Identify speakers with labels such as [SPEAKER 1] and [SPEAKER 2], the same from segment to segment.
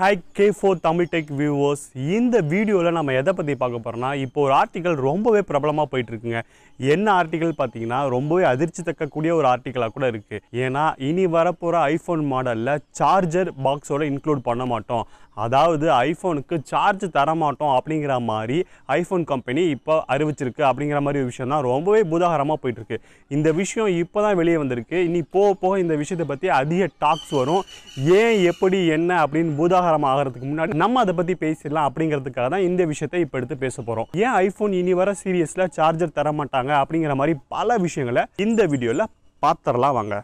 [SPEAKER 1] hi K four Tamil tech viewers இந்த வீடியோவில் நம்ம எதை பற்றி பார்க்க போகிறோம்னா இப்போ ஒரு ஆர்டிக்கல் ரொம்பவே பிரபலமாக போயிட்டுருக்குங்க என்ன ஆர்டிக்கல் பார்த்தீங்கன்னா ரொம்பவே அதிர்ச்சி தக்கக்கூடிய ஒரு ஆர்டிக்கலாக கூட இருக்குது ஏன்னா இனி வரப்போகிற ஐஃபோன் மாடலில் சார்ஜர் பாக்ஸோட இன்க்ளூட் பண்ண மாட்டோம் அதாவது ஐஃபோனுக்கு சார்ஜ் தர மாட்டோம் அப்படிங்கிற மாதிரி ஐஃபோன் கம்பெனி இப்போ அறிவிச்சிருக்கு அப்படிங்கிற மாதிரி ஒரு விஷயம் தான் ரொம்பவே பூதாகரமாக இருக்கு இந்த விஷயம் இப்போ தான் வெளியே வந்திருக்கு இனி போக போக இந்த விஷயத்தை பற்றி அதிக டாக்ஸ் வரும் ஏன் எப்படி என்ன அப்படின்னு புதாக விவகாரம் ஆகிறதுக்கு முன்னாடி நம்ம அதை பற்றி பேசிடலாம் அப்படிங்கிறதுக்காக தான் இந்த விஷயத்தை இப்போ எடுத்து பேச போகிறோம் ஏன் ஐஃபோன் இனி வர சீரியஸில் சார்ஜர் தர மாட்டாங்க அப்படிங்கிற மாதிரி பல விஷயங்களை இந்த வீடியோவில் பார்த்துடலாம் வாங்க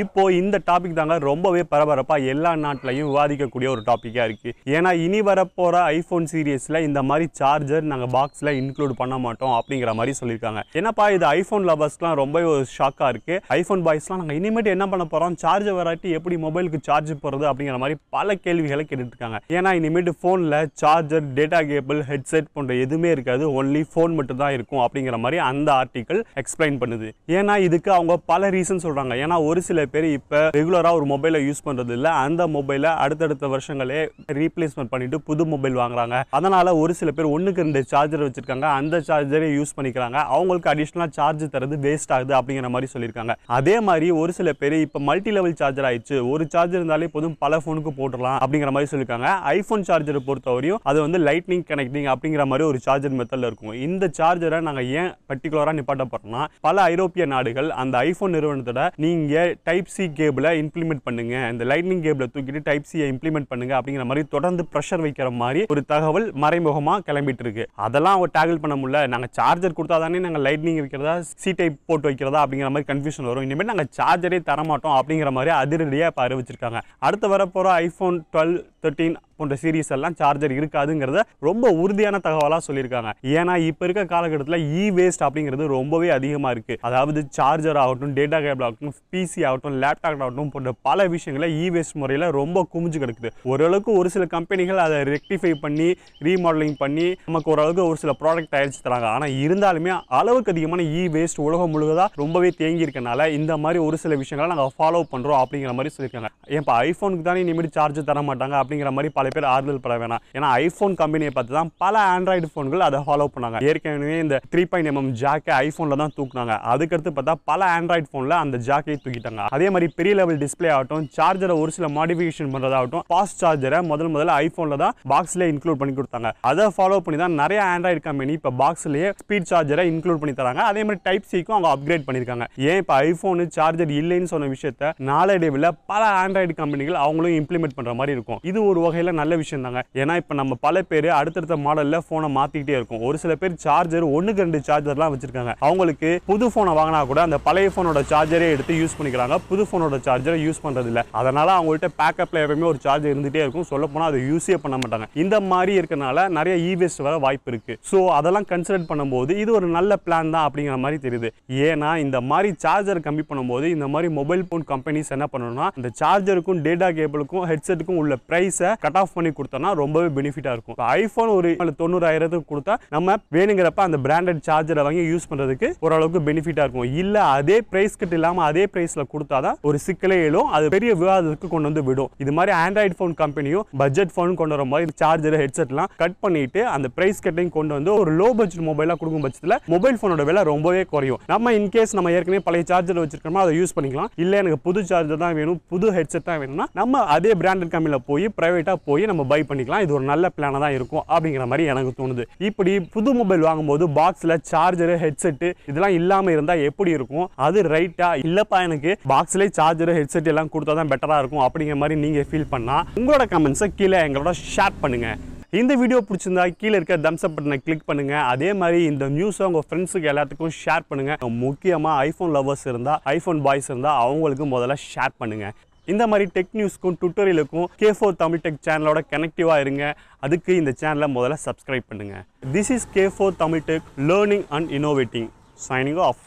[SPEAKER 1] இப்போ இந்த டாபிக் தாங்க ரொம்பவே பரபரப்பாக எல்லா நாட்டிலையும் விவாதிக்கக்கூடிய ஒரு டாப்பிக்காக இருக்குது ஏன்னா இனி வரப்போகிற ஐஃபோன் சீரியஸில் இந்த மாதிரி சார்ஜர் நாங்கள் பாக்ஸில் இன்க்ளூட் பண்ண மாட்டோம் அப்படிங்கிற மாதிரி சொல்லியிருக்காங்க ஏன்னாப்பா இது ஐஃபோன் லவர்ஸ்லாம் ரொம்பவே ஒரு ஷாக்காக இருக்குது ஐஃபோன் பாய்ஸ்லாம் நாங்கள் இனிமேட்டு என்ன பண்ண போகிறோம் சார்ஜர் வெரைட்டி எப்படி மொபைலுக்கு சார்ஜ் போகிறது அப்படிங்கிற மாதிரி பல கேள்விகளை கேட்டுருக்காங்க ஏன்னா இனிமேட்டு ஃபோனில் சார்ஜர் டேட்டா கேபிள் ஹெட்செட் போன்ற எதுவுமே இருக்காது ஒன்லி ஃபோன் மட்டும் தான் இருக்கும் அப்படிங்கிற மாதிரி அந்த ஆர்டிக்கல் எக்ஸ்பிளைன் பண்ணுது ஏன்னா இதுக்கு அவங்க பல ரீசன் சொல்கிறாங்க ஏன்னா ஒரு சில சில பேர் இப்போ ரெகுலராக ஒரு மொபைலை யூஸ் பண்ணுறது இல்லை அந்த மொபைலை அடுத்தடுத்த வருஷங்களே ரீப்ளேஸ்மெண்ட் பண்ணிட்டு புது மொபைல் வாங்குறாங்க அதனால் ஒரு சில பேர் ஒன்றுக்கு ரெண்டு சார்ஜர் வச்சுருக்காங்க அந்த சார்ஜரே யூஸ் பண்ணிக்கிறாங்க அவங்களுக்கு அடிஷ்னலாக சார்ஜ் தரது வேஸ்ட் ஆகுது அப்படிங்கிற மாதிரி சொல்லியிருக்காங்க அதே மாதிரி ஒரு சில பேர் இப்போ மல்டி லெவல் சார்ஜர் ஆயிடுச்சு ஒரு சார்ஜர் இருந்தாலே போதும் பல ஃபோனுக்கு போட்டுடலாம் அப்படிங்கிற மாதிரி சொல்லியிருக்காங்க ஐஃபோன் சார்ஜரை பொறுத்தவரையும் அது வந்து லைட்னிங் கனெக்டிங் அப்படிங்கிற மாதிரி ஒரு சார்ஜர் மெத்தடில் இருக்கும் இந்த சார்ஜரை நாங்கள் ஏன் பர்டிகுலராக நிப்பாட்ட போகிறோம்னா பல ஐரோப்பிய நாடுகள் அந்த ஐஃபோன் நிறுவனத்தோட நீங்கள் டைப் சி கேபிளை இம்ப்ளிமெண்ட் பண்ணுங்கள் இந்த லைட்னிங் கேபிளை தூக்கிட்டு டைப் சியை இம்ப்ளிமெண்ட் பண்ணுங்கள் அப்படிங்கிற மாதிரி தொடர்ந்து ப்ரெஷர் வைக்கிற மாதிரி ஒரு தகவல் மறைமுகமாக கிளம்பிட்டு இருக்கு அதெல்லாம் அவங்க டேக்கிள் பண்ண முடியல நாங்கள் சார்ஜர் கொடுத்தா தானே நாங்கள் லைட்னிங் வைக்கிறதா சி டைப் போட்டு வைக்கிறதா அப்படிங்கிற மாதிரி கன்ஃபியூஷன் வரும் இனிமேல் நாங்கள் சார்ஜரே தரமாட்டோம் அப்படிங்கிற மாதிரி அதிரடியாக இப்போ அறிவிச்சிருக்காங்க அடுத்து வரப்போகிற ஐஃபோன் டுவெல் தேர்ட்டீன் போன்ற சீரீஸ் எல்லாம் சார்ஜர் இருக்காதுங்கிறத ரொம்ப உறுதியான தகவலாக சொல்லியிருக்காங்க ஏன்னா இப்போ இருக்க காலகட்டத்தில் இ வேஸ்ட் அப்படிங்கிறது ரொம்பவே அதிகமாக இருக்குது அதாவது சார்ஜர் ஆகட்டும் டேட்டா கேபிள் ஆகட்டும் பிசி ஆகட்டும் லேப்டாப் ஆகட்டும் போன்ற பல விஷயங்களை இ வேஸ்ட் முறையில் ரொம்ப குமிஞ்சு கிடக்குது ஓரளவுக்கு ஒரு சில கம்பெனிகள் அதை ரெக்டிஃபை பண்ணி ரீமாடலிங் பண்ணி நமக்கு ஓரளவுக்கு ஒரு சில ப்ராடக்ட் தயாரிச்சு தராங்க ஆனால் இருந்தாலுமே அளவுக்கு அதிகமான இ வேஸ்ட் உலகம் முழுவதாக ரொம்பவே தேங்கியிருக்கனால இந்த மாதிரி ஒரு சில விஷயங்களை நாங்கள் ஃபாலோ பண்ணுறோம் அப்படிங்கிற மாதிரி சொல்லியிருக்காங்க இப்போ ஐஃபோனுக்கு தானே இனிமேல் சார்ஜ் தர மாட்டாங்க அப்படிங்கிற மாதிரி பல பேர் ஆறுதல் பட வேணாம் ஏன்னா ஐஃபோன் கம்பெனியை பார்த்து தான் பல ஆண்ட்ராய்டு ஃபோன்கள் அதை ஃபாலோ பண்ணாங்க ஏற்கனவே இந்த த்ரீ பாயிண்ட் எம்எம் ஜாக்கை ஐஃபோனில் தான் தூக்குனாங்க அதுக்கடுத்து பார்த்தா பல ஆண்ட்ராய்டு ஃபோனில் அந்த ஜாக்கையை தூக்கிட்டாங்க அதே மாதிரி பெரிய லெவல் டிஸ்பிளே ஆகட்டும் சார்ஜரை ஒரு சில மாடிஃபிகேஷன் பண்ணுறதாகட்டும் ஃபாஸ்ட் சார்ஜரை முதல் முதல்ல ஐஃபோனில் தான் பாக்ஸில் இன்க்ளூட் பண்ணி கொடுத்தாங்க அதை ஃபாலோ பண்ணி தான் நிறைய ஆண்ட்ராய்டு கம்பெனி இப்போ பாக்ஸ்லேயே ஸ்பீட் சார்ஜரை இன்க்ளூட் பண்ணி தராங்க அதே மாதிரி டைப் சிக்கும் அவங்க அப்கிரேட் பண்ணியிருக்காங்க ஏன் இப்போ ஐஃபோனு சார்ஜர் இல்லைன்னு சொன்ன விஷயத்த நாளடைவில் பல ஆண்ட்ராய்டு ஆண்ட்ராய்டு கம்பெனிகள் அவங்களும் இம்ப்ளிமெண்ட் பண்ணுற மாதிரி இருக்கும் இது ஒரு வகையில் நல்ல விஷயம் தாங்க ஏன்னா இப்போ நம்ம பல பேர் அடுத்தடுத்த மாடலில் ஃபோனை மாற்றிக்கிட்டே இருக்கும் ஒரு சில பேர் சார்ஜர் ஒன்றுக்கு ரெண்டு சார்ஜர்லாம் வச்சுருக்காங்க அவங்களுக்கு புது ஃபோனை வாங்கினா கூட அந்த பழைய ஃபோனோட சார்ஜரே எடுத்து யூஸ் பண்ணிக்கிறாங்க புது ஃபோனோட சார்ஜரை யூஸ் பண்ணுறதில்ல அதனால் அவங்கள்ட்ட பேக்கப்பில் எப்பவுமே ஒரு சார்ஜர் இருந்துகிட்டே இருக்கும் சொல்ல போனால் அதை யூஸே பண்ண மாட்டாங்க இந்த மாதிரி இருக்கனால நிறைய இவேஸ்ட் வர வாய்ப்பு இருக்குது ஸோ அதெல்லாம் கன்சிடர் பண்ணும்போது இது ஒரு நல்ல பிளான் தான் அப்படிங்கிற மாதிரி தெரியுது ஏன்னா இந்த மாதிரி சார்ஜர் கம்மி பண்ணும்போது இந்த மாதிரி மொபைல் ஃபோன் கம்பெனிஸ் என்ன பண்ணணும்னா இந்த சார்ஜர் சார்ஜருக்கும் டேட்டா கேபிளுக்கும் ஹெட்செட்டுக்கும் உள்ள ப்ரைஸை கட் ஆஃப் பண்ணி கொடுத்தோம்னா ரொம்பவே பெனிஃபிட்டாக இருக்கும் ஐஃபோன் ஒரு தொண்ணூறாயிரத்துக்கு கொடுத்தா நம்ம வேணுங்கிறப்ப அந்த பிராண்டட் சார்ஜரை வாங்கி யூஸ் பண்ணுறதுக்கு ஓரளவுக்கு பெனிஃபிட்டாக இருக்கும் இல்லை அதே பிரைஸ் கட் இல்லாமல் அதே ப்ரைஸில் கொடுத்தாதான் ஒரு சிக்கலே எழும் அது பெரிய விவாதத்துக்கு கொண்டு வந்து விடும் இது மாதிரி ஆண்ட்ராய்டு ஃபோன் கம்பெனியும் பட்ஜெட் ஃபோன் கொண்டு வர மாதிரி சார்ஜர் ஹெட்செட்லாம் கட் பண்ணிட்டு அந்த பிரைஸ் கட்டையும் கொண்டு வந்து ஒரு லோ பட்ஜெட் மொபைலாக கொடுக்கும் பட்சத்தில் மொபைல் ஃபோனோட விலை ரொம்பவே குறையும் நம்ம இன்கேஸ் நம்ம ஏற்கனவே பழைய சார்ஜர் வச்சிருக்கோமோ அதை யூஸ் பண்ணிக்கலாம் இல்லை எனக்கு புது சார்ஜர் தான் வேணும் புது ஹெட்செட் செட்டாக வேணும்னா நம்ம அதே பிராண்டட் கம்பெனியில் போய் ப்ரைவேட்டாக போய் நம்ம பை பண்ணிக்கலாம் இது ஒரு நல்ல பிளானாக தான் இருக்கும் அப்படிங்கிற மாதிரி எனக்கு தோணுது இப்படி புது மொபைல் வாங்கும்போது பாக்ஸில் சார்ஜரு ஹெட்செட்டு இதெல்லாம் இல்லாமல் இருந்தால் எப்படி இருக்கும் அது ரைட்டாக இல்லைப்பா எனக்கு பாக்ஸ்லேயே சார்ஜரு ஹெட்செட் எல்லாம் கொடுத்தா தான் பெட்டராக இருக்கும் அப்படிங்கிற மாதிரி நீங்கள் ஃபீல் பண்ணால் உங்களோட கமெண்ட்ஸை கீழே எங்களோட ஷேர் பண்ணுங்கள் இந்த வீடியோ பிடிச்சிருந்தா கீழே இருக்க தம்ஸ் அப் பட்டனை கிளிக் பண்ணுங்க அதே மாதிரி இந்த நியூஸை உங்கள் ஃப்ரெண்ட்ஸுக்கு எல்லாத்துக்கும் ஷேர் பண்ணுங்க முக்கியமாக ஐஃபோன் லவர்ஸ் இருந்தால் ஐஃபோன் பாய்ஸ் இருந்தால் அவங்களுக்கு முதல்ல ஷேர் பண்ணுங்க இந்த மாதிரி டெக் நியூஸ்க்கும் டுட்டோரியலுக்கும் கே ஃபோர் தமிழ் டெக் சேனலோட கனெக்டிவாக இருங்க அதுக்கு இந்த சேனலை முதல்ல சப்ஸ்கிரைப் பண்ணுங்கள் this is K four Tamil tech learning and innovating signing of